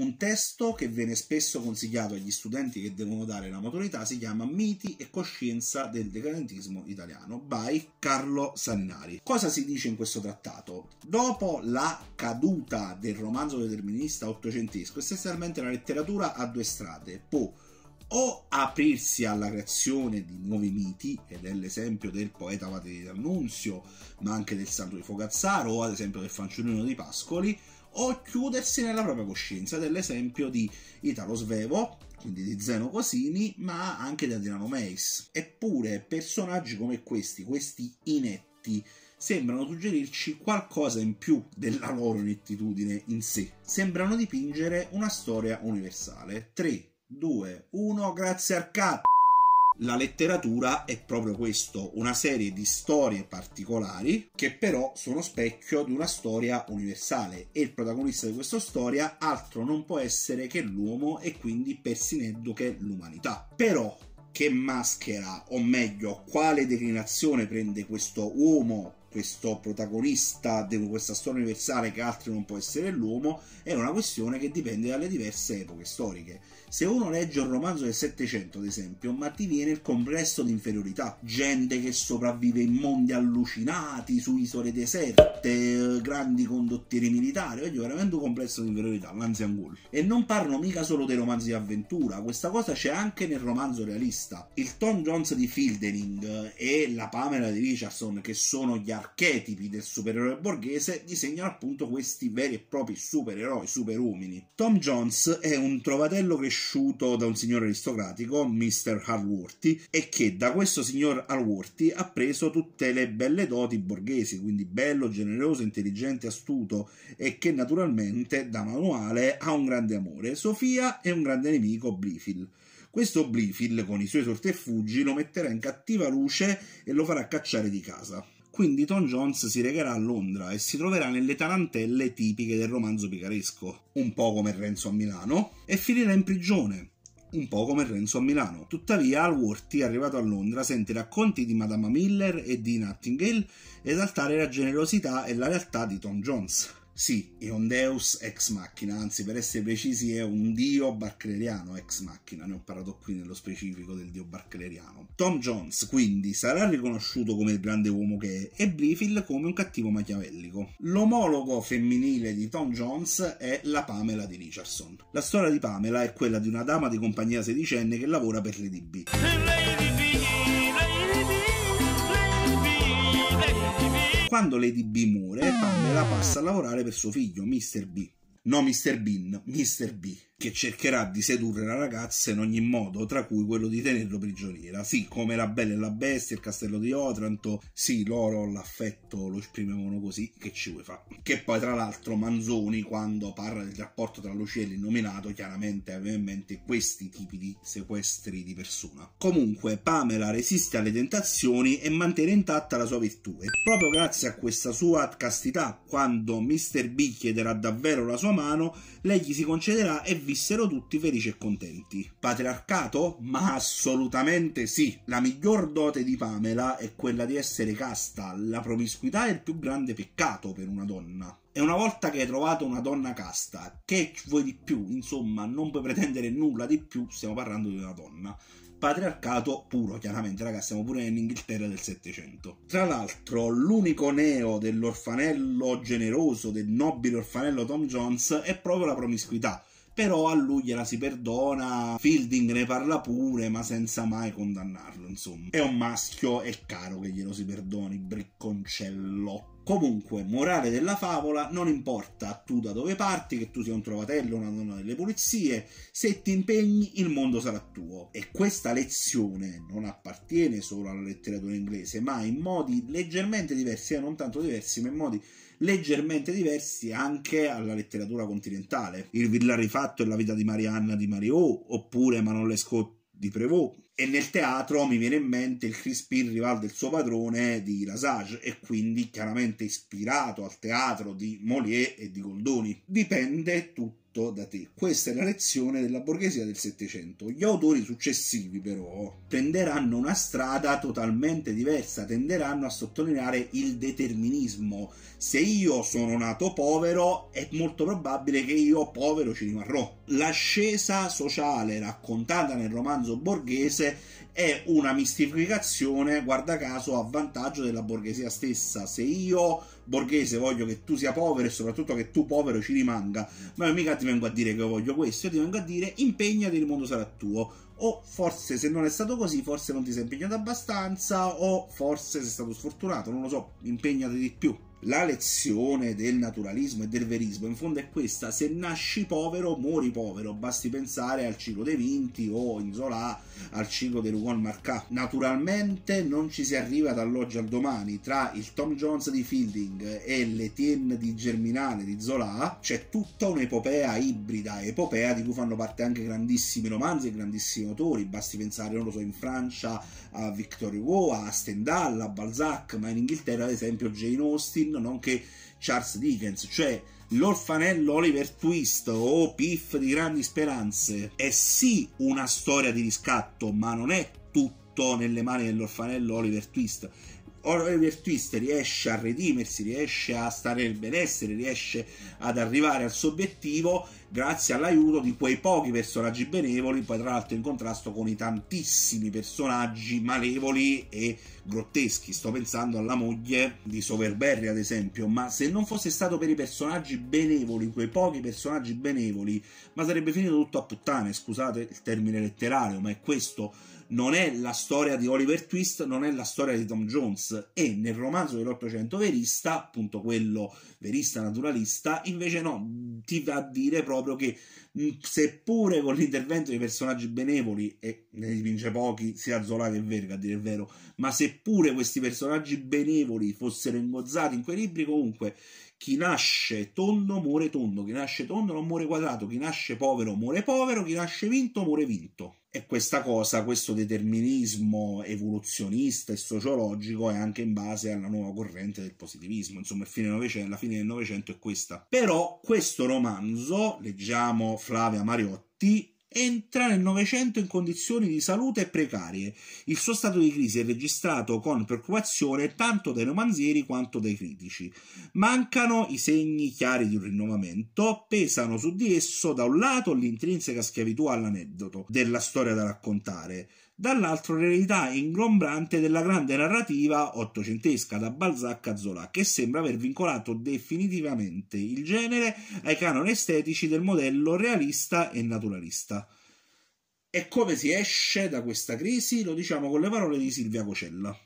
Un testo che viene spesso consigliato agli studenti che devono dare la maturità si chiama Miti e coscienza del decadentismo italiano by Carlo Sannari. Cosa si dice in questo trattato? Dopo la caduta del romanzo determinista ottocentesco, essenzialmente la letteratura ha due strade. Può o aprirsi alla creazione di nuovi miti, ed è l'esempio del poeta Vate di D'Annunzio, ma anche del santo di Fogazzaro o ad esempio del fanciullino di Pascoli, o chiudersi nella propria coscienza, dell'esempio di Italo Svevo, quindi di Zeno Cosini, ma anche di Adriano Meis. Eppure personaggi come questi, questi inetti, sembrano suggerirci qualcosa in più della loro inettitudine in sé. Sembrano dipingere una storia universale. 3, 2, 1, grazie al cat! la letteratura è proprio questo, una serie di storie particolari che però sono specchio di una storia universale e il protagonista di questa storia altro non può essere che l'uomo e quindi per che l'umanità. Però che maschera, o meglio, quale declinazione prende questo uomo questo protagonista di questa storia universale che altro non può essere l'uomo, è una questione che dipende dalle diverse epoche storiche. Se uno legge un romanzo del Settecento, ad esempio, ma ti viene il complesso di inferiorità, gente che sopravvive in mondi allucinati, su isole deserte, grandi condottieri militari, voglio veramente un complesso di inferiorità, l'anzian ghoul. E non parlo mica solo dei romanzi di avventura, questa cosa c'è anche nel romanzo realista. Il Tom Jones di Fielding e la Pamela di Richardson, che sono gli archetipi del supereroe borghese disegnano appunto questi veri e propri supereroi, superuomini. Tom Jones è un trovatello cresciuto da un signore aristocratico, Mr. Harworthy, e che da questo signor Harworthy ha preso tutte le belle doti borghesi, quindi bello, generoso, intelligente, astuto e che naturalmente da manuale ha un grande amore. Sofia e un grande nemico, Blifil. Questo Blifil, con i suoi sortefuggi, lo metterà in cattiva luce e lo farà cacciare di casa. Quindi Tom Jones si recherà a Londra e si troverà nelle tarantelle tipiche del romanzo picaresco, un po' come Renzo a Milano, e finirà in prigione, un po' come Renzo a Milano. Tuttavia, Alworthy, arrivato a Londra, sente i racconti di Madame Miller e di Nightingale esaltare la generosità e la lealtà di Tom Jones, sì, è un deus ex machina, anzi per essere precisi è un dio barcleriano ex machina, ne ho parlato qui nello specifico del dio barcleriano. Tom Jones quindi sarà riconosciuto come il grande uomo che è e Blifil come un cattivo machiavellico. L'omologo femminile di Tom Jones è la Pamela di Richardson. La storia di Pamela è quella di una dama di compagnia sedicenne che lavora per Lady B. Lady B. Quando Lady B muore, Pamela eh. passa a lavorare per suo figlio, Mr. B. No, Mr. Bean, Mr. B che cercherà di sedurre la ragazza in ogni modo, tra cui quello di tenerlo prigioniera. Sì, come la Bella e la Bestia, il castello di Otranto, sì, loro l'affetto lo esprimevano così, che ci vuoi fare? Che poi, tra l'altro, Manzoni, quando parla del rapporto tra Lucia e l'innominato, chiaramente aveva in mente questi tipi di sequestri di persona. Comunque, Pamela resiste alle tentazioni e mantiene intatta la sua virtù, e proprio grazie a questa sua castità, quando Mr. B chiederà davvero la sua mano, lei gli si concederà e vissero tutti felici e contenti. Patriarcato? Ma assolutamente sì. La miglior dote di Pamela è quella di essere casta. La promiscuità è il più grande peccato per una donna. E una volta che hai trovato una donna casta, che vuoi di più? Insomma, non puoi pretendere nulla di più, stiamo parlando di una donna patriarcato puro, chiaramente, ragazzi, siamo pure in Inghilterra del Settecento. Tra l'altro, l'unico neo dell'orfanello generoso, del nobile orfanello Tom Jones, è proprio la promiscuità però a lui gliela si perdona, Fielding ne parla pure, ma senza mai condannarlo, insomma. È un maschio, è caro che glielo si perdoni, bricconcellotto. Comunque, morale della favola, non importa tu da dove parti, che tu sia un trovatello, una donna delle pulizie, se ti impegni il mondo sarà tuo. E questa lezione non appartiene solo alla letteratura inglese, ma in modi leggermente diversi, e eh, non tanto diversi, ma in modi leggermente diversi anche alla letteratura continentale. Il Villarifatto è la vita di Marianna di Mariot, oppure Manon Lescaut di Prévost, e nel teatro mi viene in mente il Crispin rival del suo padrone di Lasage e quindi chiaramente ispirato al teatro di Molière e di Goldoni. Dipende tutto tratto da te. Questa è la lezione della borghesia del Settecento. Gli autori successivi, però, tenderanno una strada totalmente diversa, tenderanno a sottolineare il determinismo. Se io sono nato povero, è molto probabile che io povero ci rimarrò. L'ascesa sociale raccontata nel romanzo borghese è una mistificazione, guarda caso, a vantaggio della borghesia stessa. Se io borghese voglio che tu sia povero e soprattutto che tu povero ci rimanga, ma io mica ti vengo a dire che voglio questo, io ti vengo a dire impegnati il mondo sarà tuo, o forse se non è stato così, forse non ti sei impegnato abbastanza, o forse sei stato sfortunato, non lo so, impegnati di più la lezione del naturalismo e del verismo in fondo è questa, se nasci povero muori povero, basti pensare al ciclo dei Vinti o in Zola al ciclo del Juan Marcà. Naturalmente non ci si arriva dall'oggi al domani, tra il Tom Jones di Fielding e l'Etienne di Germinale di Zola c'è tutta un'epopea ibrida, epopea di cui fanno parte anche grandissimi romanzi e grandissimi autori, basti pensare, non lo so, in Francia a Victor Hugo, a Stendhal, a Balzac, ma in Inghilterra ad esempio Jane Austen King, nonché Charles Dickens, cioè L'orfanello Oliver Twist o Piff di grandi speranze è sì una storia di riscatto, ma non è tutto nelle mani dell'orfanello Oliver Twist. Oliver eh, Twist riesce a redimersi, riesce a stare nel benessere, riesce ad arrivare al suo obiettivo grazie all'aiuto di quei pochi personaggi benevoli, poi tra l'altro in contrasto con i tantissimi personaggi malevoli e grotteschi. Sto pensando alla moglie di Soverberry, ad esempio, ma se non fosse stato per i personaggi benevoli, quei pochi personaggi benevoli, ma sarebbe finito tutto a puttane, scusate il termine letterario, ma è questo non è la storia di Oliver Twist, non è la storia di Tom Jones e nel romanzo dell'Ottocento verista, appunto quello verista naturalista, invece no, ti va a dire proprio che mm, seppure con l'intervento di personaggi benevoli e ne dipinge pochi sia Zola che Verga a dire il vero, ma seppure questi personaggi benevoli fossero ingozzati in quei libri comunque chi nasce tondo muore tondo, chi nasce tondo non muore quadrato, chi nasce povero muore povero, chi nasce vinto muore vinto e questa cosa, questo determinismo evoluzionista e sociologico è anche in base alla nuova corrente del positivismo, insomma fine novecento, la fine del Novecento è questa. Però questo romanzo, leggiamo Flavia Mariotti, entra nel Novecento in condizioni di salute precarie. Il suo stato di crisi è registrato con preoccupazione tanto dai romanzieri quanto dai critici. Mancano i segni chiari di un rinnovamento, pesano su di esso da un lato l'intrinseca schiavitù all'aneddoto della storia da raccontare, dall'altro l'eredità ingombrante della grande narrativa ottocentesca da Balzac a Zola, che sembra aver vincolato definitivamente il genere ai canoni estetici del modello realista e naturalista. E come si esce da questa crisi? Lo diciamo con le parole di Silvia Cocella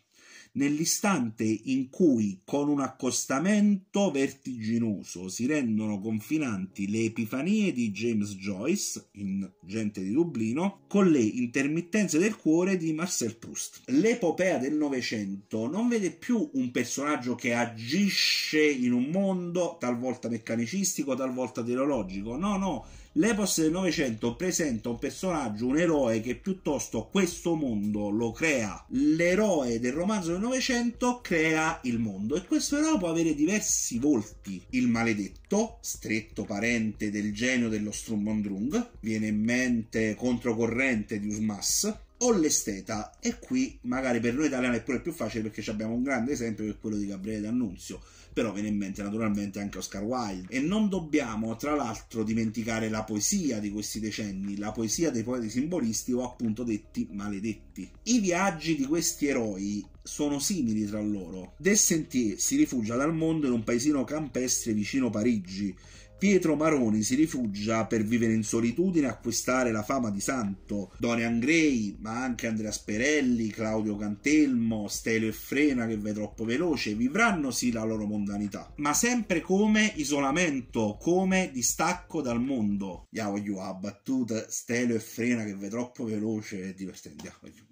nell'istante in cui con un accostamento vertiginoso si rendono confinanti le epifanie di James Joyce in Gente di Dublino con le intermittenze del cuore di Marcel Proust. L'epopea del Novecento non vede più un personaggio che agisce in un mondo talvolta meccanicistico, talvolta teologico. no, no L'epos del Novecento presenta un personaggio, un eroe che piuttosto questo mondo lo crea. L'eroe del romanzo del Novecento crea il mondo e questo eroe può avere diversi volti. Il maledetto, stretto parente del genio dello Strummondrung, viene in mente controcorrente di Usmas, o l'esteta e qui magari per noi italiani è pure più facile perché abbiamo un grande esempio che è quello di Gabriele D'Annunzio però viene in mente naturalmente anche Oscar Wilde e non dobbiamo tra l'altro dimenticare la poesia di questi decenni la poesia dei poeti simbolisti o appunto detti maledetti i viaggi di questi eroi sono simili tra loro Dessentier si rifugia dal mondo in un paesino campestre vicino Parigi Pietro Maroni si rifugia per vivere in solitudine e acquistare la fama di santo. Dorian Gray, ma anche Andrea Sperelli, Claudio Cantelmo, Stelio e Frena che vede troppo veloce, vivranno sì la loro mondanità, ma sempre come isolamento, come distacco dal mondo. Yahoo, ha battuta Stelio e Frena che vede troppo veloce è divertente. Yahoo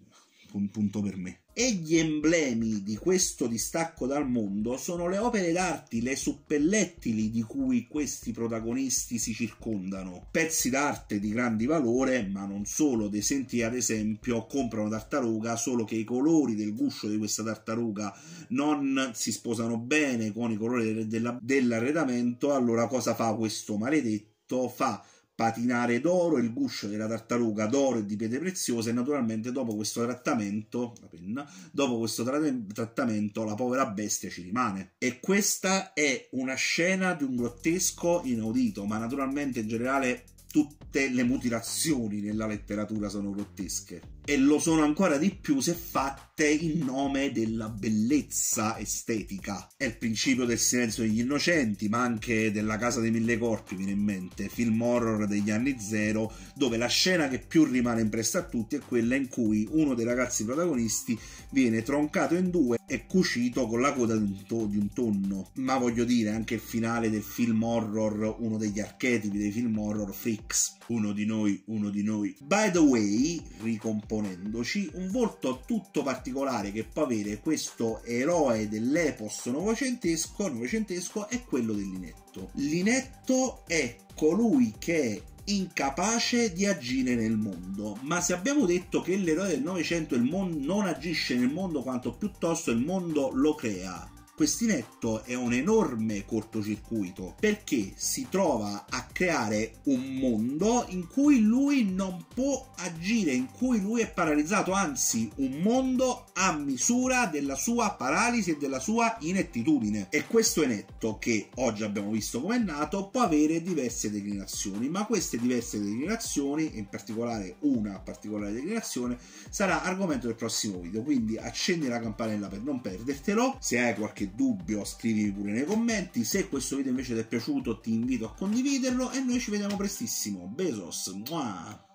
un punto per me. E gli emblemi di questo distacco dal mondo sono le opere d'arte, le suppellettili di cui questi protagonisti si circondano. Pezzi d'arte di grandi valore, ma non solo. De Senti, ad esempio, comprano tartaruga, solo che i colori del guscio di questa tartaruga non si sposano bene con i colori della, dell'arredamento. Allora, cosa fa questo maledetto? Fa patinare d'oro, il guscio della tartaruga d'oro e di pietre preziose. E naturalmente, dopo questo trattamento, la penna, dopo questo trattamento, la povera bestia ci rimane. E questa è una scena di un grottesco inaudito, ma naturalmente in generale tutte le mutilazioni nella letteratura sono grottesche e lo sono ancora di più se fatte in nome della bellezza estetica. È il principio del silenzio degli innocenti, ma anche della Casa dei Mille Corpi, viene in mente, film horror degli anni zero, dove la scena che più rimane impressa a tutti è quella in cui uno dei ragazzi protagonisti viene troncato in due e cucito con la coda di un, to- di un tonno. Ma voglio dire, anche il finale del film horror, uno degli archetipi dei film horror, Fix, uno di noi, uno di noi. By the way, ricomponendo imponendoci un volto tutto particolare che può avere questo eroe dell'epos novecentesco, novecentesco è quello del Linetto. Linetto è colui che è incapace di agire nel mondo. Ma se abbiamo detto che l'eroe del Novecento non agisce nel mondo quanto piuttosto il mondo lo crea, Questinetto è un enorme cortocircuito perché si trova a creare un mondo in cui lui non può agire, in cui lui è paralizzato, anzi un mondo a misura della sua paralisi e della sua inettitudine. E questo Enetto, che oggi abbiamo visto come è nato, può avere diverse declinazioni, ma queste diverse declinazioni, in particolare una particolare declinazione, sarà argomento del prossimo video, quindi accendi la campanella per non perdertelo, se hai qualche dubbio scrivimi pure nei commenti. Se questo video invece ti è piaciuto ti invito a condividerlo e noi ci vediamo prestissimo. Besos! Muah!